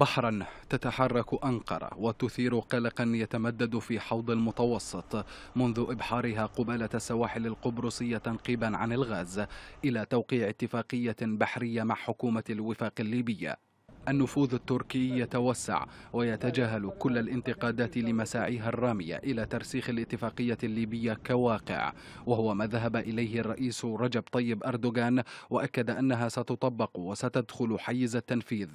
بحرا تتحرك أنقرة وتثير قلقا يتمدد في حوض المتوسط منذ إبحارها قبالة السواحل القبرصية تنقيبا عن الغاز إلى توقيع اتفاقية بحرية مع حكومة الوفاق الليبية النفوذ التركي يتوسع ويتجاهل كل الانتقادات لمساعيها الرامية إلى ترسيخ الاتفاقية الليبية كواقع وهو ما ذهب إليه الرئيس رجب طيب أردوغان وأكد أنها ستطبق وستدخل حيز التنفيذ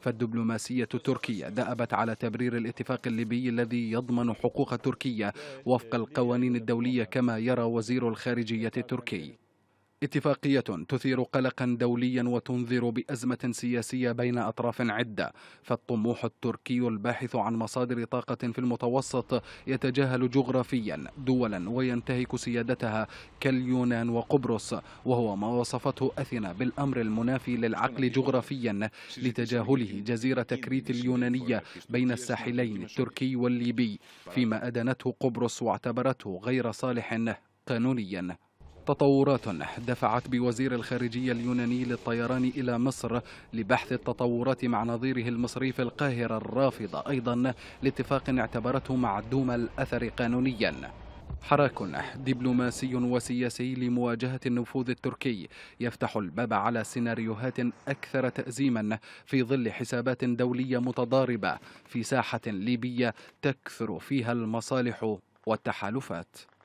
فالدبلوماسية التركية دأبت على تبرير الاتفاق الليبي الذي يضمن حقوق تركيا وفق القوانين الدولية كما يرى وزير الخارجية التركي اتفاقية تثير قلقا دوليا وتنذر بأزمة سياسية بين أطراف عدة فالطموح التركي الباحث عن مصادر طاقة في المتوسط يتجاهل جغرافيا دولا وينتهك سيادتها كاليونان وقبرص وهو ما وصفته أثينا بالأمر المنافي للعقل جغرافيا لتجاهله جزيرة كريت اليونانية بين الساحلين التركي والليبي فيما أدنته قبرص واعتبرته غير صالح قانونيا تطورات دفعت بوزير الخارجية اليوناني للطيران إلى مصر لبحث التطورات مع نظيره المصري في القاهرة الرافضة أيضا لاتفاق اعتبرته معدوم الأثر قانونيا حراك دبلوماسي وسياسي لمواجهة النفوذ التركي يفتح الباب على سيناريوهات أكثر تأزيما في ظل حسابات دولية متضاربة في ساحة ليبية تكثر فيها المصالح والتحالفات